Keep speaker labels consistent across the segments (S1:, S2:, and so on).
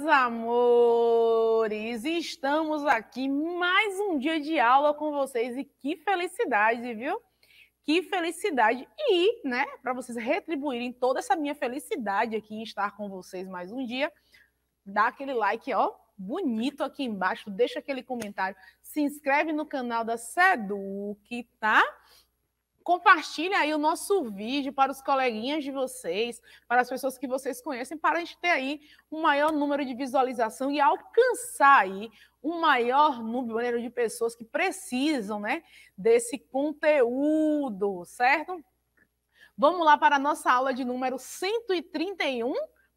S1: meus amores! Estamos aqui mais um dia de aula com vocês e que felicidade, viu? Que felicidade! E, né, para vocês retribuírem toda essa minha felicidade aqui em estar com vocês mais um dia, dá aquele like, ó, bonito aqui embaixo, deixa aquele comentário, se inscreve no canal da Seduc, tá? Compartilhe aí o nosso vídeo para os coleguinhas de vocês, para as pessoas que vocês conhecem, para a gente ter aí um maior número de visualização e alcançar aí um maior número de pessoas que precisam, né, desse conteúdo, certo? Vamos lá para a nossa aula de número 131.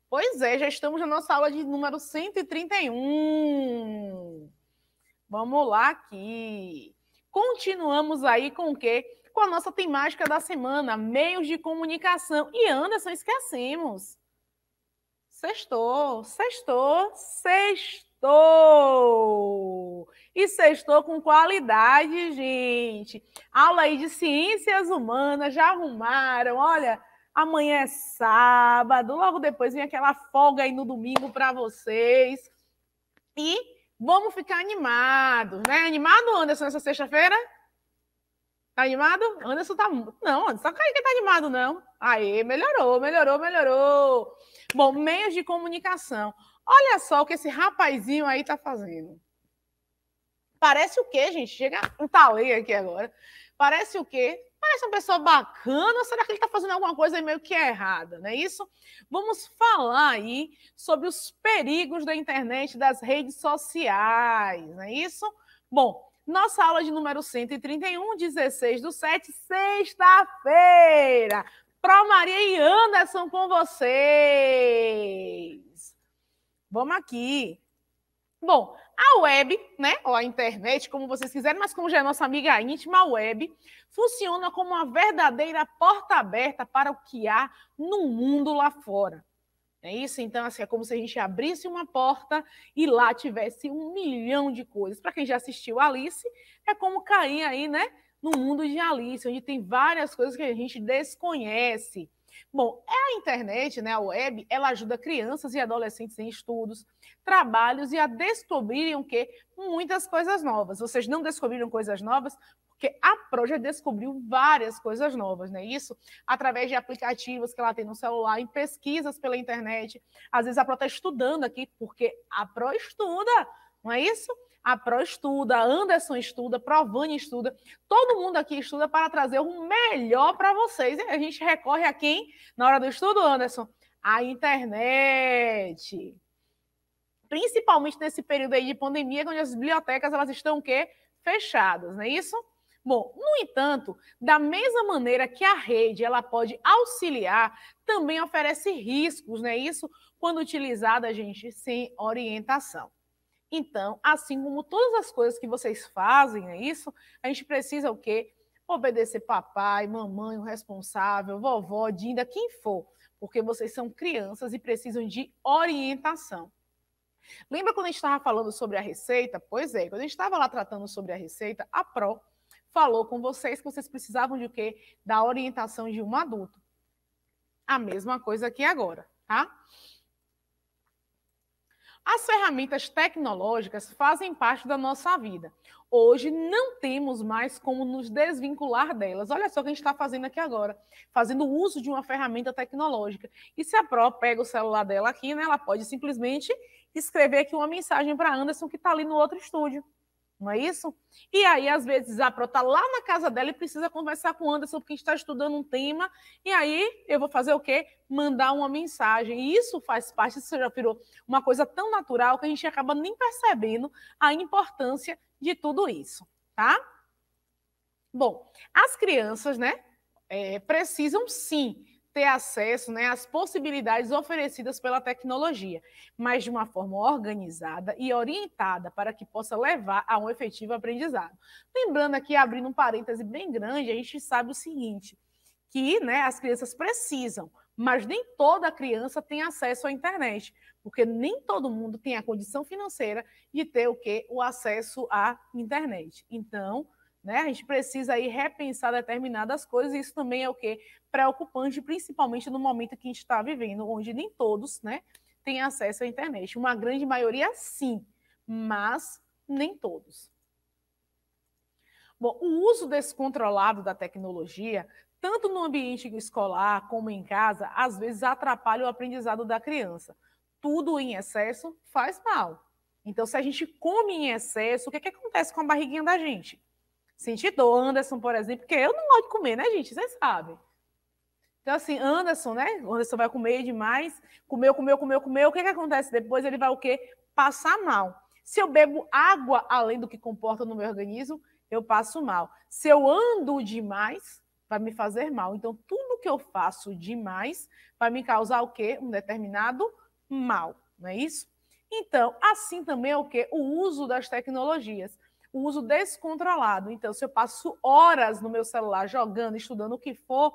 S1: Pois é, já estamos na nossa aula de número 131. Vamos lá aqui. Continuamos aí com o quê? com a nossa temática da semana, meios de comunicação. E Anderson, esquecemos. Sextou, sextou, sextou. E sextou com qualidade, gente. Aula aí de ciências humanas, já arrumaram, olha... Amanhã é sábado, logo depois vem aquela folga aí no domingo para vocês. E vamos ficar animados, né? Animado, Anderson, essa sexta-feira? Tá animado? Anderson tá. Não, Anderson, só que tá animado, não. Aí, melhorou, melhorou, melhorou. Bom, meios de comunicação. Olha só o que esse rapazinho aí tá fazendo. Parece o quê, gente? Chega um talei aqui agora. Parece o quê? Parece uma pessoa bacana, será que ele está fazendo alguma coisa meio que errada, não é isso? Vamos falar aí sobre os perigos da internet, das redes sociais, não é isso? Bom, nossa aula de número 131, 16 do 7, sexta-feira. Pro Maria e Anderson com vocês. Vamos aqui. Bom, a web, né, ou a internet, como vocês quiserem, mas como já é nossa amiga íntima, a web funciona como uma verdadeira porta aberta para o que há no mundo lá fora. É isso, então, assim, é como se a gente abrisse uma porta e lá tivesse um milhão de coisas. Para quem já assistiu Alice, é como cair aí, né, no mundo de Alice, onde tem várias coisas que a gente desconhece. Bom, é a internet, né, a web, ela ajuda crianças e adolescentes em estudos, trabalhos e a descobrirem o quê? Muitas coisas novas. Vocês não descobriram coisas novas porque a Pro já descobriu várias coisas novas, né? Isso através de aplicativos que ela tem no celular, em pesquisas pela internet. Às vezes a Pro está estudando aqui, porque a Pro estuda, não é isso? A Pro estuda, Anderson estuda, Provani estuda, todo mundo aqui estuda para trazer o melhor para vocês. A gente recorre a quem na hora do estudo, Anderson? A internet. Principalmente nesse período aí de pandemia, onde as bibliotecas elas estão o quê? Fechadas, não é isso? Bom, no entanto, da mesma maneira que a rede ela pode auxiliar, também oferece riscos, não é isso? Quando utilizada, gente, sem orientação. Então, assim como todas as coisas que vocês fazem, é isso? A gente precisa o quê? Obedecer papai, mamãe, o responsável, vovó, Dinda, quem for, porque vocês são crianças e precisam de orientação. Lembra quando a gente estava falando sobre a receita? Pois é, quando a gente estava lá tratando sobre a receita, a PRO falou com vocês que vocês precisavam de quê? Da orientação de um adulto. A mesma coisa aqui agora, tá? As ferramentas tecnológicas fazem parte da nossa vida. Hoje não temos mais como nos desvincular delas. Olha só o que a gente está fazendo aqui agora, fazendo uso de uma ferramenta tecnológica. E se a Pro pega o celular dela aqui, né, ela pode simplesmente escrever aqui uma mensagem para Anderson que está ali no outro estúdio não é isso? E aí, às vezes, a Pro está lá na casa dela e precisa conversar com o Anderson, porque está estudando um tema, e aí eu vou fazer o quê? Mandar uma mensagem. E isso faz parte, isso já virou uma coisa tão natural que a gente acaba nem percebendo a importância de tudo isso, tá? Bom, as crianças, né, é, precisam sim ter acesso né, às possibilidades oferecidas pela tecnologia, mas de uma forma organizada e orientada para que possa levar a um efetivo aprendizado. Lembrando aqui, abrindo um parêntese bem grande, a gente sabe o seguinte, que né, as crianças precisam, mas nem toda criança tem acesso à internet, porque nem todo mundo tem a condição financeira de ter o que? O acesso à internet. Então, né? A gente precisa aí repensar determinadas coisas, e isso também é o que preocupante, principalmente no momento que a gente está vivendo, onde nem todos, né, têm acesso à internet. Uma grande maioria sim, mas nem todos. Bom, o uso descontrolado da tecnologia, tanto no ambiente escolar como em casa, às vezes atrapalha o aprendizado da criança. Tudo em excesso faz mal. Então, se a gente come em excesso, o que, que acontece com a barriguinha da gente? Senti dor, Anderson, por exemplo, porque eu não gosto de comer, né, gente? Vocês sabem. Então, assim, Anderson, né? Anderson vai comer demais, comeu, comeu, comeu, comeu. O que, que acontece depois? Ele vai o quê? Passar mal. Se eu bebo água além do que comporta no meu organismo, eu passo mal. Se eu ando demais, vai me fazer mal. Então, tudo que eu faço demais vai me causar o quê? Um determinado mal, não é isso? Então, assim também é o quê? O uso das tecnologias uso descontrolado. Então, se eu passo horas no meu celular jogando, estudando o que for,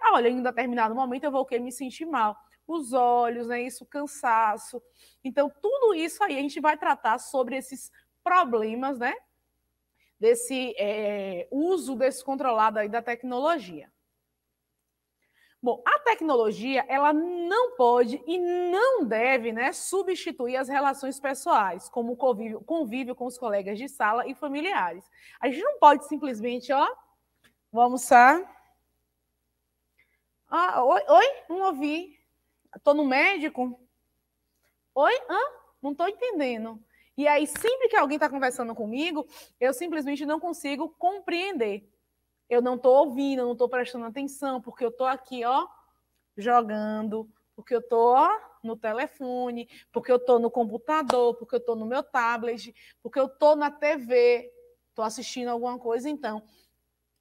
S1: ah, olha, em um determinado momento eu vou o Me sentir mal. Os olhos, né? Isso, cansaço. Então, tudo isso aí a gente vai tratar sobre esses problemas, né? Desse é, uso descontrolado aí da tecnologia. Bom, a tecnologia, ela não pode e não deve né, substituir as relações pessoais, como o convívio, convívio com os colegas de sala e familiares. A gente não pode simplesmente, ó, vou almoçar. Ah, oi, oi, não ouvi. Estou no médico. Oi, hã? Não estou entendendo. E aí, sempre que alguém está conversando comigo, eu simplesmente não consigo compreender eu não estou ouvindo, eu não estou prestando atenção, porque eu estou aqui, ó, jogando, porque eu estou no telefone, porque eu estou no computador, porque eu estou no meu tablet, porque eu estou na TV, estou assistindo alguma coisa, então.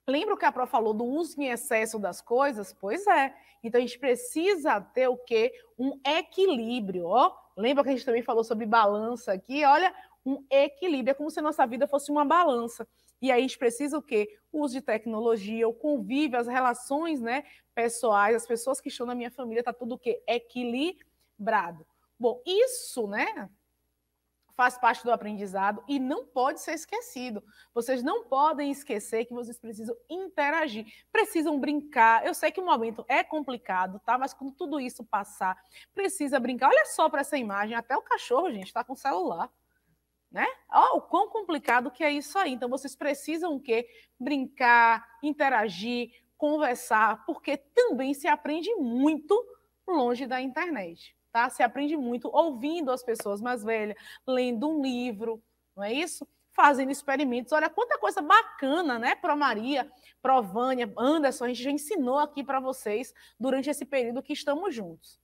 S1: Lembra o que a Pro falou do uso em excesso das coisas? Pois é. Então a gente precisa ter o quê? Um equilíbrio, ó. Lembra que a gente também falou sobre balança aqui? Olha, um equilíbrio. É como se a nossa vida fosse uma balança. E aí a gente precisa o quê? O uso de tecnologia, o convívio, as relações né, pessoais, as pessoas que estão na minha família, está tudo o quê? Equilibrado. Bom, isso, né? Faz parte do aprendizado e não pode ser esquecido. Vocês não podem esquecer que vocês precisam interagir, precisam brincar. Eu sei que o momento é complicado, tá? Mas quando tudo isso passar, precisa brincar. Olha só para essa imagem, até o cachorro, gente, está com celular né? Ó, o quão complicado que é isso aí. Então vocês precisam o quê? Brincar, interagir, conversar, porque também se aprende muito longe da internet, tá? Se aprende muito ouvindo as pessoas mais velhas, lendo um livro, não é isso? Fazendo experimentos. Olha quanta coisa bacana, né? Pro Maria, pro Vânia, Anderson, a gente já ensinou aqui para vocês durante esse período que estamos juntos,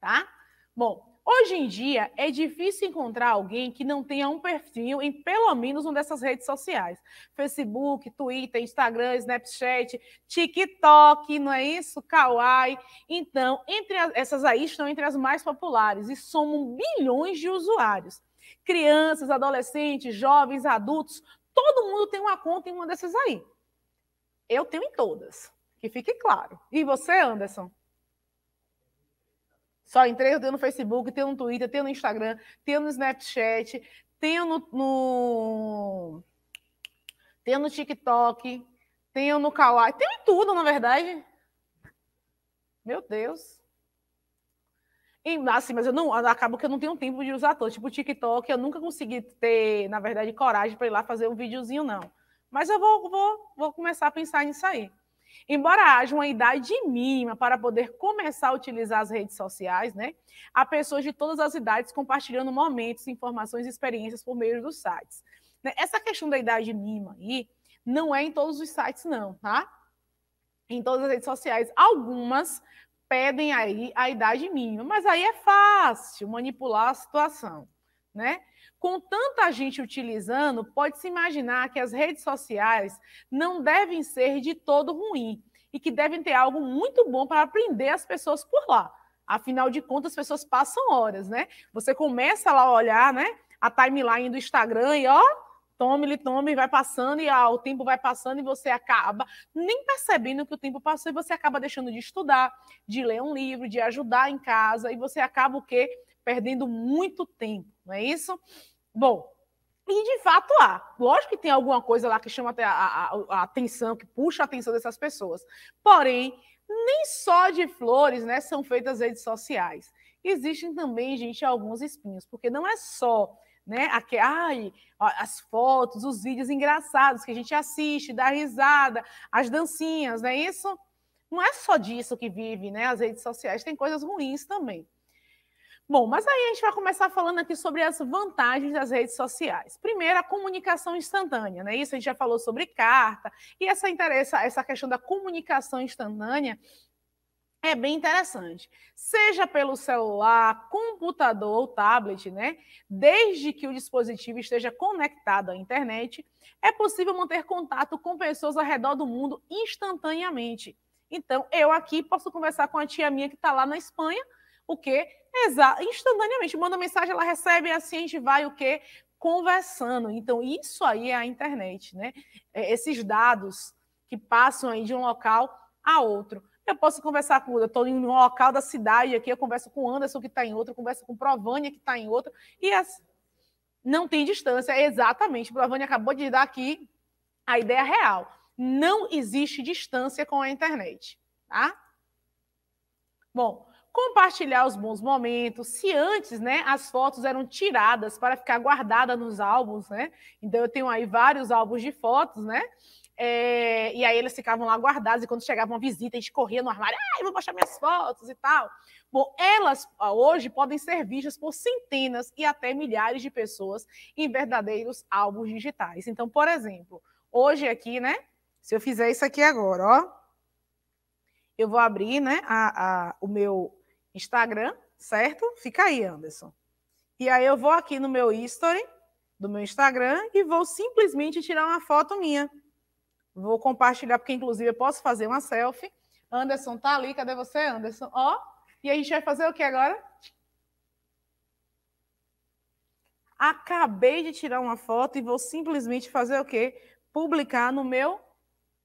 S1: tá? Bom, Hoje em dia, é difícil encontrar alguém que não tenha um perfil em pelo menos uma dessas redes sociais: Facebook, Twitter, Instagram, Snapchat, TikTok, não é isso? Kawaii. Então, entre as, essas aí estão entre as mais populares e somam bilhões de usuários. Crianças, adolescentes, jovens, adultos, todo mundo tem uma conta em uma dessas aí. Eu tenho em todas, que fique claro. E você, Anderson? Só entrei, eu tenho no Facebook, tenho no Twitter, tenho no Instagram, tenho no Snapchat, tenho no, no... tenho no TikTok, tenho no Kawaii, tenho em tudo, na verdade. Meu Deus. E, assim, mas eu não acabo que eu não tenho tempo de usar todos. Tipo, o TikTok, eu nunca consegui ter, na verdade, coragem para ir lá fazer um videozinho, não. Mas eu vou, vou, vou começar a pensar nisso aí. Embora haja uma idade mínima para poder começar a utilizar as redes sociais, né? Há pessoas de todas as idades compartilhando momentos, informações e experiências por meio dos sites. Né, essa questão da idade mínima aí não é em todos os sites, não, tá? Em todas as redes sociais. Algumas pedem aí a idade mínima, mas aí é fácil manipular a situação, né? Com tanta gente utilizando, pode-se imaginar que as redes sociais não devem ser de todo ruim e que devem ter algo muito bom para aprender as pessoas por lá. Afinal de contas, as pessoas passam horas, né? Você começa lá a olhar, né? A timeline do Instagram e ó, tome, toma tome, vai passando e ó, o tempo vai passando e você acaba nem percebendo que o tempo passou e você acaba deixando de estudar, de ler um livro, de ajudar em casa e você acaba o quê? Perdendo muito tempo não é isso? Bom, e de fato há. Lógico que tem alguma coisa lá que chama a, a, a, atenção, que puxa a atenção dessas pessoas. Porém, nem só de flores né, são feitas as redes sociais. Existem também, gente, alguns espinhos, porque não é só né, aqui, ai, as fotos, os vídeos engraçados que a gente assiste, dá risada, as dancinhas, não é isso? Não é só disso que vive né, as redes sociais, tem coisas ruins também. Bom, mas aí a gente vai começar falando aqui sobre as vantagens das redes sociais. Primeiro, a comunicação instantânea, né? Isso a gente já falou sobre carta e essa, interessa, essa questão da comunicação instantânea é bem interessante. Seja pelo celular, computador ou tablet, né? Desde que o dispositivo esteja conectado à internet, é possível manter contato com pessoas ao redor do mundo instantaneamente. Então, eu aqui posso conversar com a tia minha que está lá na Espanha, o quê? Exato. Instantaneamente, manda mensagem, ela recebe, assim a gente vai o quê? Conversando. Então, isso aí é a internet, né? É, esses dados que passam aí de um local a outro. Eu posso conversar com o estou em um local da cidade aqui, eu converso com o Anderson, que está em outro, eu converso com o Provânia, que está em outro, e as... não tem distância. É exatamente, o Provânia acabou de dar aqui a ideia real. Não existe distância com a internet, tá? Bom, compartilhar os bons momentos. Se antes, né, as fotos eram tiradas para ficar guardada nos álbuns, né? Então eu tenho aí vários álbuns de fotos, né? É, e aí eles ficavam lá guardados, e quando chegava uma visita, a gente corria no armário, ah, eu vou baixar minhas fotos e tal. Bom, elas ah, hoje podem ser vistas por centenas e até milhares de pessoas em verdadeiros álbuns digitais. Então, por exemplo, hoje aqui, né? Se eu fizer isso aqui agora, ó. Eu vou abrir, né, a, a, o meu Instagram, certo? Fica aí, Anderson. E aí eu vou aqui no meu history do meu Instagram e vou simplesmente tirar uma foto minha. Vou compartilhar, porque inclusive eu posso fazer uma selfie. Anderson tá ali, cadê você, Anderson? Ó, e a gente vai fazer o que agora? Acabei de tirar uma foto e vou simplesmente fazer o quê? Publicar no meu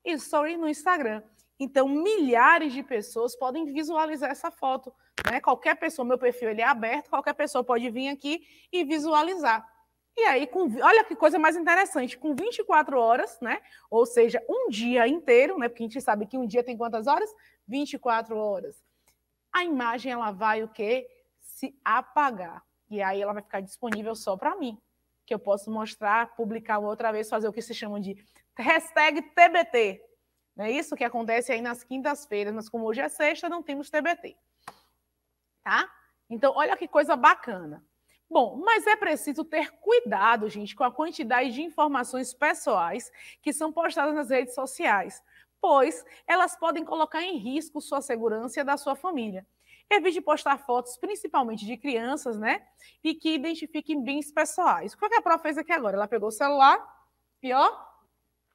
S1: story no Instagram. Então, milhares de pessoas podem visualizar essa foto. Né? Qualquer pessoa, meu perfil ele é aberto, qualquer pessoa pode vir aqui e visualizar. E aí, com, olha que coisa mais interessante, com 24 horas, né? Ou seja, um dia inteiro, né? Porque a gente sabe que um dia tem quantas horas? 24 horas. A imagem ela vai o quê? Se apagar. E aí ela vai ficar disponível só para mim, que eu posso mostrar, publicar outra vez, fazer o que se chama de hashtag TBT, é isso que acontece aí nas quintas-feiras, mas como hoje é sexta, não temos TBT. Tá? Então, olha que coisa bacana. Bom, mas é preciso ter cuidado, gente, com a quantidade de informações pessoais que são postadas nas redes sociais, pois elas podem colocar em risco sua segurança e a da sua família. Evite postar fotos, principalmente de crianças, né? E que identifiquem bens pessoais. O que é a Pro fez aqui agora? Ela pegou o celular e, ó,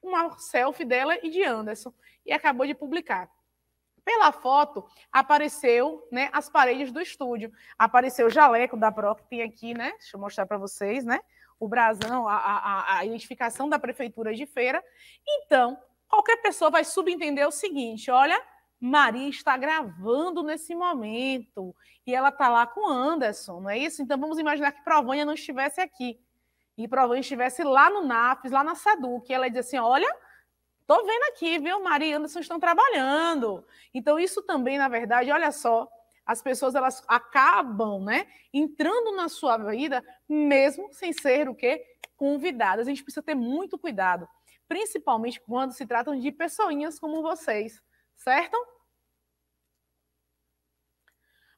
S1: uma selfie dela e de Anderson e acabou de publicar. Pela foto apareceu, né, as paredes do estúdio. Apareceu o jaleco da Pro que tem aqui, né? Deixa eu mostrar para vocês, né? O brasão, a, a, a identificação da prefeitura de Feira. Então, qualquer pessoa vai subentender o seguinte: olha, Maria está gravando nesse momento e ela está lá com Anderson, não é isso? Então vamos imaginar que Provânia não estivesse aqui e provavelmente estivesse lá no NAPES, lá na SEDUC, e ela diz assim: olha, tô vendo aqui, viu, Maria e Anderson estão trabalhando. Então, isso também, na verdade, olha só, as pessoas elas acabam, né, entrando na sua vida, mesmo sem ser o quê? Convidadas. A gente precisa ter muito cuidado, principalmente quando se tratam de pessoinhas como vocês, certo?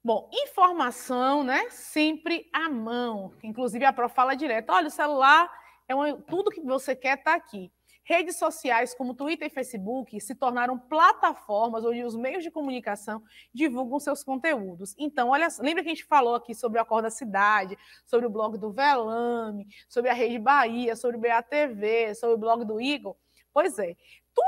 S1: Bom, informação, né? Sempre à mão. Inclusive a prof fala direto: olha, o celular é um, tudo que você quer está aqui. Redes sociais como Twitter e Facebook se tornaram plataformas onde os meios de comunicação divulgam seus conteúdos. Então, olha, lembra que a gente falou aqui sobre o da Cidade, sobre o blog do Velame, sobre a Rede Bahia, sobre o BATV, sobre o blog do Igor? Pois é,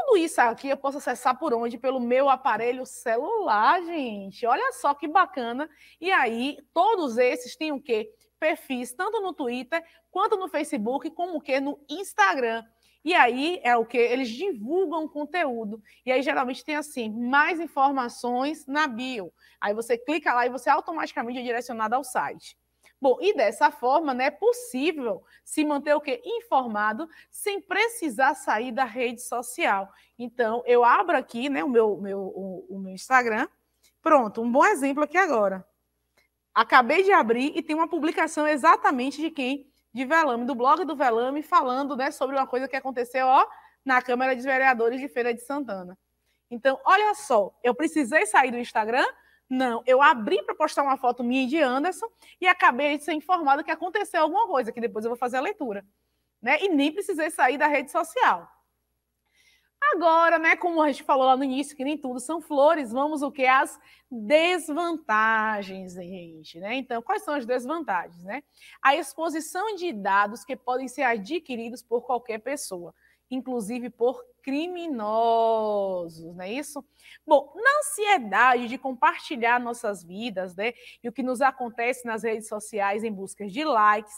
S1: tudo isso aqui eu posso acessar por onde? Pelo meu aparelho celular, gente. Olha só que bacana. E aí, todos esses têm o quê? Perfis, tanto no Twitter, quanto no Facebook, como o quê? No Instagram. E aí é o que eles divulgam conteúdo. E aí geralmente tem assim, mais informações na bio. Aí você clica lá e você automaticamente é direcionado ao site. Bom, e dessa forma, né, é possível se manter o quê? Informado sem precisar sair da rede social. Então, eu abro aqui, né, o meu, meu o, o, meu Instagram. Pronto, um bom exemplo aqui agora. Acabei de abrir e tem uma publicação exatamente de quem? De Velame, do blog do Velame, falando, né, sobre uma coisa que aconteceu, ó, na Câmara dos Vereadores de Feira de Santana. Então, olha só, eu precisei sair do Instagram não, eu abri para postar uma foto minha de Anderson e acabei de ser informada que aconteceu alguma coisa, que depois eu vou fazer a leitura. Né? E nem precisei sair da rede social. Agora, né, como a gente falou lá no início, que nem tudo são flores, vamos o que as desvantagens, gente, né? Então, quais são as desvantagens, né? A exposição de dados que podem ser adquiridos por qualquer pessoa, inclusive por criminosos, não é isso? Bom, na ansiedade de compartilhar nossas vidas, né, e o que nos acontece nas redes sociais em busca de likes,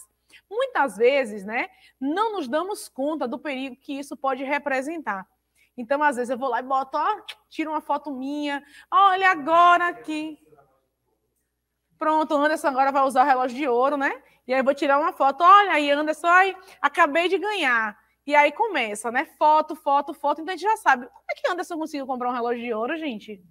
S1: muitas vezes, né, não nos damos conta do perigo que isso pode representar. Então, às vezes eu vou lá e boto, ó, tiro uma foto minha, olha agora aqui. Pronto, Anderson agora vai usar o relógio de ouro, né? E aí eu vou tirar uma foto, olha aí, Anderson, ai, acabei de ganhar. E aí começa, né? Foto, foto, foto. Então a gente já sabe. Como é que Anderson conseguiu comprar um relógio de ouro, gente?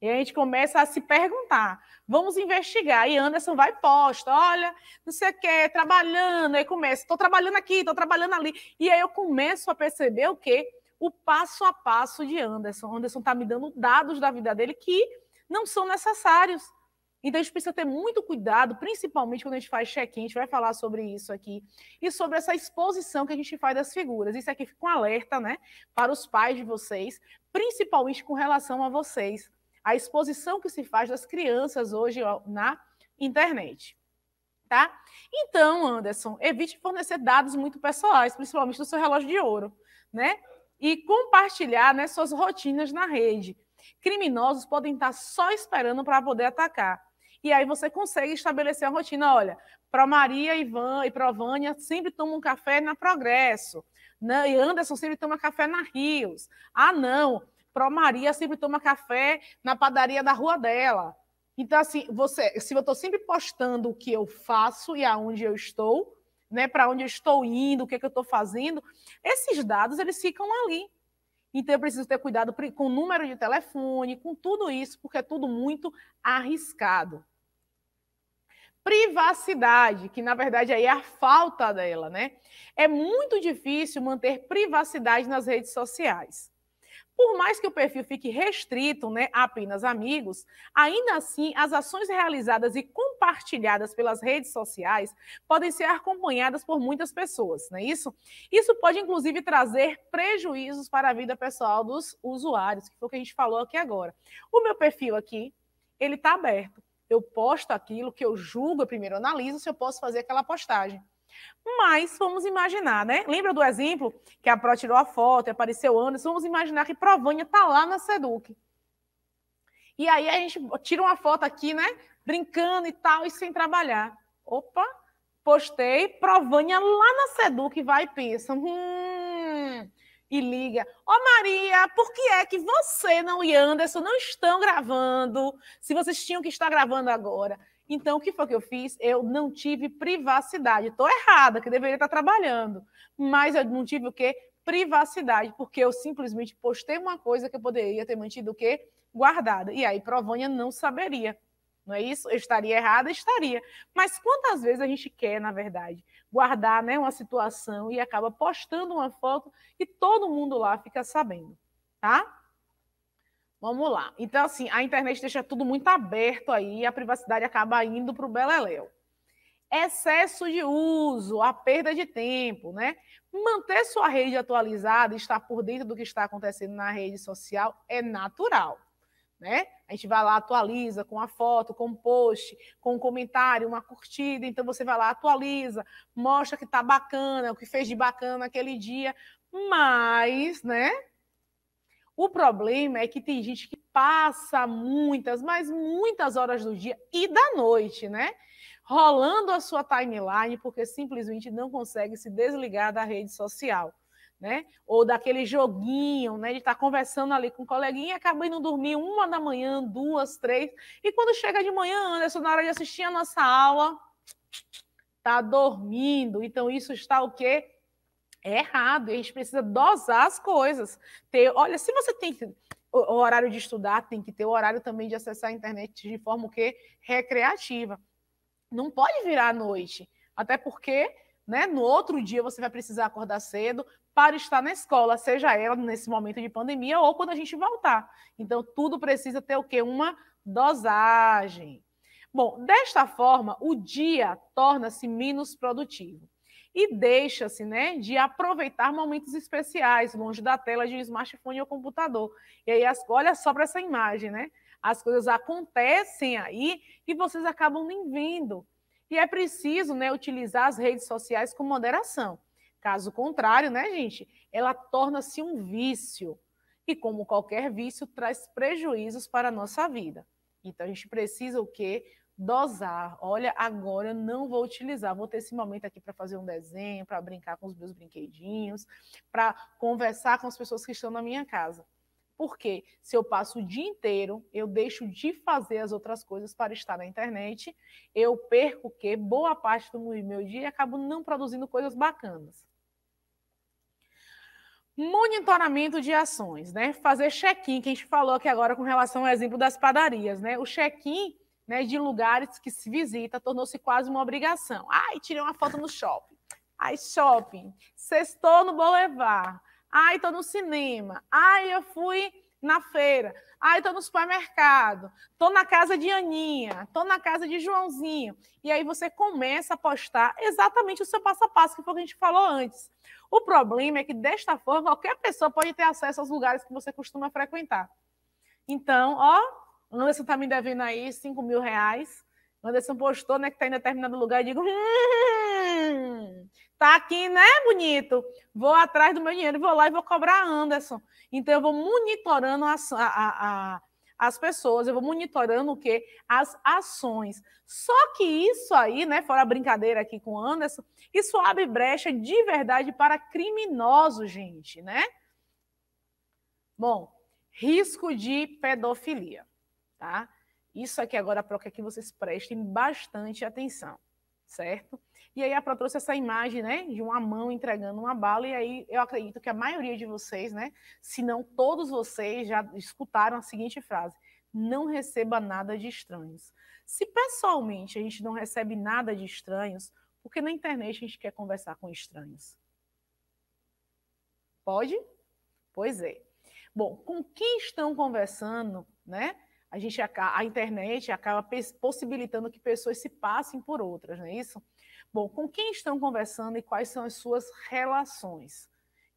S1: E a gente começa a se perguntar. Vamos investigar. E Anderson vai e posta, olha, não sei o trabalhando. Aí começa, estou trabalhando aqui, estou trabalhando ali. E aí eu começo a perceber o quê? O passo a passo de Anderson. Anderson está me dando dados da vida dele que não são necessários. Então a gente precisa ter muito cuidado, principalmente quando a gente faz check-in, a gente vai falar sobre isso aqui, e sobre essa exposição que a gente faz das figuras. Isso aqui fica um alerta, né, para os pais de vocês, principalmente com relação a vocês, a exposição que se faz das crianças hoje na internet. Tá? Então, Anderson, evite fornecer dados muito pessoais, principalmente do seu relógio de ouro, né? E compartilhar né, suas rotinas na rede. Criminosos podem estar só esperando para poder atacar. E aí você consegue estabelecer a rotina. Olha, para Maria, Ivan e para Vânia sempre tomam um café na Progresso. Né? e Anderson sempre toma café na Rios. Ah, não. Pro Maria sempre toma café na padaria da rua dela. Então, assim, você, se eu estou sempre postando o que eu faço e aonde eu estou, né, para onde eu estou indo, o que, é que eu estou fazendo, esses dados eles ficam ali. Então, eu preciso ter cuidado com o número de telefone, com tudo isso, porque é tudo muito arriscado privacidade, que na verdade aí é a falta dela, né? É muito difícil manter privacidade nas redes sociais. Por mais que o perfil fique restrito né, a apenas amigos, ainda assim, as ações realizadas e compartilhadas pelas redes sociais podem ser acompanhadas por muitas pessoas, não é isso? Isso pode, inclusive, trazer prejuízos para a vida pessoal dos usuários, que foi o que a gente falou aqui agora. O meu perfil aqui, ele está aberto eu posto aquilo que eu julgo, eu primeiro analiso se eu posso fazer aquela postagem. Mas vamos imaginar, né? Lembra do exemplo que a Pro tirou a foto, apareceu Anderson? Vamos imaginar que Provanha está lá na Seduc. E aí a gente tira uma foto aqui, né? Brincando e tal, e sem trabalhar. Opa, postei Provanha lá na Seduc, vai e pensa. Hum, e liga: Ó oh, Maria, por que é que você não e Anderson não estão gravando? Se vocês tinham que estar gravando agora. Então, o que foi que eu fiz? Eu não tive privacidade. Estou errada, que deveria estar trabalhando. Mas eu não tive o quê? Privacidade, porque eu simplesmente postei uma coisa que eu poderia ter mantido o quê? Guardada. E aí, Provânia não saberia. Não é isso? Eu estaria errada? Estaria. Mas quantas vezes a gente quer, na verdade, guardar né, uma situação e acaba postando uma foto e todo mundo lá fica sabendo, tá? Vamos lá. Então, assim, a internet deixa tudo muito aberto aí e a privacidade acaba indo para o beleléu. Excesso de uso, a perda de tempo, né? Manter sua rede atualizada, e estar por dentro do que está acontecendo na rede social é natural né? A gente vai lá, atualiza com a foto, com um post, com um comentário, uma curtida. Então você vai lá, atualiza, mostra que tá bacana, o que fez de bacana aquele dia. Mas, né? O problema é que tem gente que passa muitas, mas muitas horas do dia e da noite, né? Rolando a sua timeline porque simplesmente não consegue se desligar da rede social né? Ou daquele joguinho, né? De estar tá conversando ali com o coleguinha, acaba indo dormir uma da manhã, duas, três. E quando chega de manhã, Anderson, na hora de assistir a nossa aula, tá dormindo. Então, isso está o quê? errado. E a gente precisa dosar as coisas. Ter, olha, se você tem que o horário de estudar, tem que ter o horário também de acessar a internet de forma o quê? Recreativa. Não pode virar à noite, até porque né, no outro dia você vai precisar acordar cedo, para estar na escola, seja ela nesse momento de pandemia ou quando a gente voltar. Então, tudo precisa ter o quê? Uma dosagem. Bom, desta forma, o dia torna-se menos produtivo e deixa-se né, de aproveitar momentos especiais longe da tela de um smartphone ou computador. E aí, as, olha só para essa imagem, né? As coisas acontecem aí e vocês acabam nem vendo. E é preciso né, utilizar as redes sociais com moderação. Caso contrário, né, gente? Ela torna-se um vício. E como qualquer vício, traz prejuízos para a nossa vida. Então a gente precisa o quê? Dosar. Olha, agora eu não vou utilizar. Vou ter esse momento aqui para fazer um desenho, para brincar com os meus brinquedinhos, para conversar com as pessoas que estão na minha casa. Porque se eu passo o dia inteiro, eu deixo de fazer as outras coisas para estar na internet, eu perco que boa parte do meu dia e acabo não produzindo coisas bacanas monitoramento de ações, né? Fazer check-in, que a gente falou aqui agora com relação ao exemplo das padarias, né? O check-in né, de lugares que se visita tornou-se quase uma obrigação. Ai, tirei uma foto no shopping. Ai, shopping. Sextou no Boulevard. Ai, tô no cinema. Ai, eu fui na feira. Ai, tô no supermercado. Tô na casa de Aninha. Tô na casa de Joãozinho. E aí você começa a postar exatamente o seu passo a passo, que foi o que a gente falou antes. O problema é que, desta forma, qualquer pessoa pode ter acesso aos lugares que você costuma frequentar. Então, ó, Anderson tá me devendo aí 5 mil reais. Anderson postou, né, que tá em determinado lugar e digo, hum, tá aqui, né, bonito? Vou atrás do meu dinheiro, vou lá e vou cobrar Anderson. Então, eu vou monitorando a, a, a as pessoas, eu vou monitorando o que as ações. Só que isso aí, né, fora a brincadeira aqui com o Anderson, isso abre brecha de verdade para criminosos, gente, né? Bom, risco de pedofilia, tá? Isso aqui agora é para que vocês prestem bastante atenção, certo? E aí ela trouxe essa imagem, né, de uma mão entregando uma bala, e aí eu acredito que a maioria de vocês, né, se não todos vocês, já escutaram a seguinte frase: não receba nada de estranhos. Se pessoalmente a gente não recebe nada de estranhos, por que na internet a gente quer conversar com estranhos? Pode? Pois é. Bom, com quem estão conversando, né? A gente a internet acaba possibilitando que pessoas se passem por outras, não é isso? Bom, com quem estão conversando e quais são as suas relações?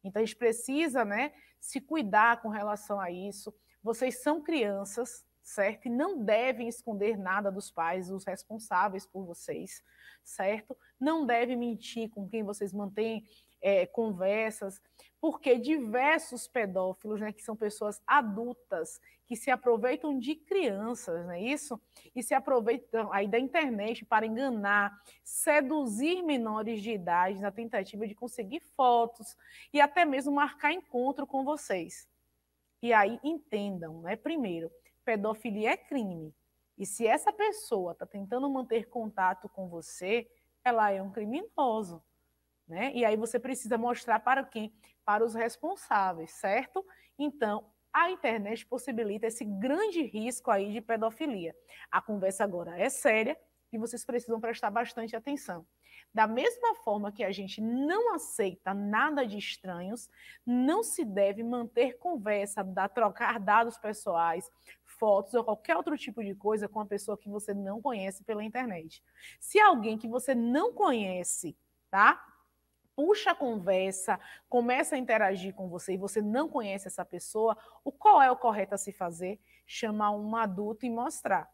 S1: Então, a gente precisa né, se cuidar com relação a isso. Vocês são crianças, certo? E não devem esconder nada dos pais, os responsáveis por vocês, certo? Não devem mentir com quem vocês mantêm é, conversas, porque diversos pedófilos, né, que são pessoas adultas, que se aproveitam de crianças, não é isso? E se aproveitam aí da internet para enganar, seduzir menores de idade na tentativa de conseguir fotos e até mesmo marcar encontro com vocês. E aí entendam, né? Primeiro, pedofilia é crime. E se essa pessoa está tentando manter contato com você, ela é um criminoso. Né? E aí você precisa mostrar para quem? Para os responsáveis, certo? Então, a internet possibilita esse grande risco aí de pedofilia. A conversa agora é séria e vocês precisam prestar bastante atenção. Da mesma forma que a gente não aceita nada de estranhos, não se deve manter conversa, dar, trocar dados pessoais, fotos ou qualquer outro tipo de coisa com a pessoa que você não conhece pela internet. Se alguém que você não conhece, tá? puxa a conversa, começa a interagir com você e você não conhece essa pessoa, o qual é o correto a se fazer? Chamar um adulto e mostrar,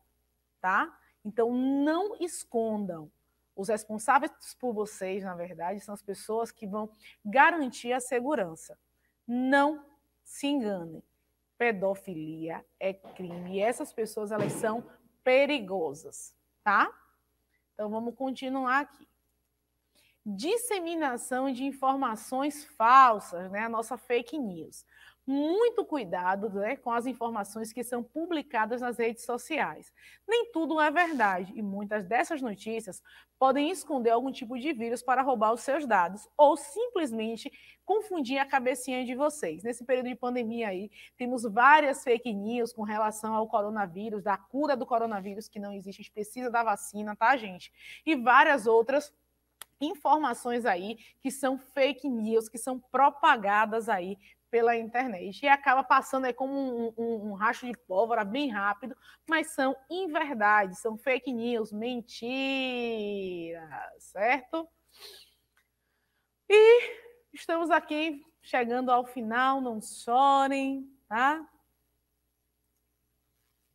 S1: tá? Então não escondam. Os responsáveis por vocês, na verdade, são as pessoas que vão garantir a segurança. Não se enganem. Pedofilia é crime e essas pessoas elas são perigosas, tá? Então vamos continuar aqui disseminação de informações falsas, né? a nossa fake news. Muito cuidado né, com as informações que são publicadas nas redes sociais. Nem tudo é verdade e muitas dessas notícias podem esconder algum tipo de vírus para roubar os seus dados ou simplesmente confundir a cabecinha de vocês. Nesse período de pandemia aí, temos várias fake news com relação ao coronavírus, da cura do coronavírus que não existe, a gente precisa da vacina, tá, gente? E várias outras informações aí que são fake news, que são propagadas aí pela internet e acaba passando aí como um, um, um, racho de pólvora bem rápido, mas são inverdades, são fake news, mentiras, certo? E estamos aqui chegando ao final, não chorem, tá?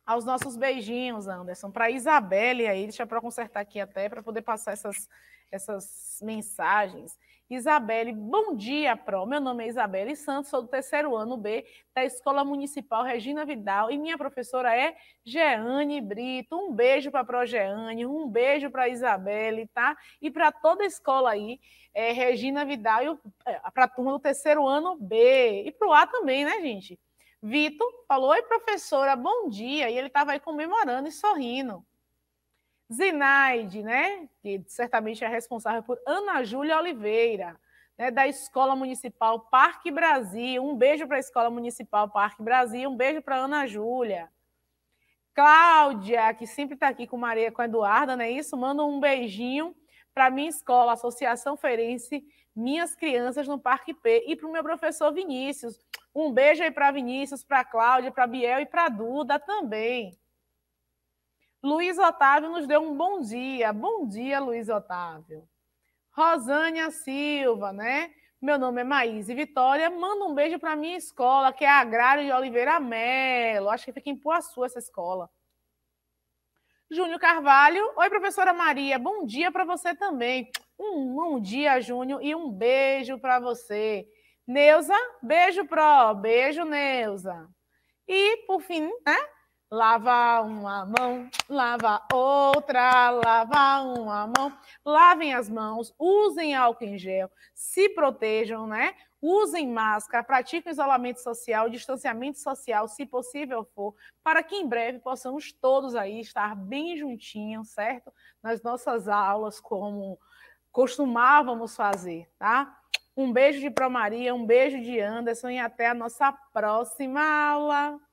S1: Aos nossos beijinhos, Anderson, para Isabelle aí, deixa para consertar aqui até para poder passar essas essas mensagens. Isabelle, bom dia, Pro. Meu nome é Isabelle Santos, sou do terceiro ano B da Escola Municipal Regina Vidal e minha professora é Jeane Brito. Um beijo para a Pro Jeane, um beijo para Isabelle, tá? E para toda a escola aí, é, Regina Vidal, e é, para a turma do terceiro ano B. E para o A também, né, gente? Vitor falou: Oi, professora, bom dia. E ele estava aí comemorando e sorrindo. Zinaide, né, que certamente é responsável por Ana Júlia Oliveira, né, da Escola Municipal Parque Brasil. Um beijo para a Escola Municipal Parque Brasil, um beijo para Ana Júlia. Cláudia, que sempre está aqui com Maria, com a Eduarda, não é isso? Manda um beijinho para minha escola, Associação Ferense, minhas crianças no Parque P e para o meu professor Vinícius. Um beijo aí para Vinícius, para Cláudia, para Biel e para Duda também. Luiz Otávio nos deu um bom dia. Bom dia, Luiz Otávio. Rosânia Silva, né? Meu nome é Maíse Vitória. Manda um beijo para minha escola, que é Agrário de Oliveira Melo. Acho que fica em Poaçu essa escola. Júnior Carvalho. Oi, professora Maria. Bom dia para você também. Um bom dia, Júnior, e um beijo para você. Neuza, beijo pro, beijo Neuza. E por fim, né? Lava uma mão, lava outra, lava uma mão. Lavem as mãos, usem álcool em gel, se protejam, né? Usem máscara, pratiquem isolamento social, distanciamento social, se possível for, para que em breve possamos todos aí estar bem juntinhos, certo? Nas nossas aulas, como costumávamos fazer, tá? Um beijo de Pro Maria, um beijo de Anderson e até a nossa próxima aula.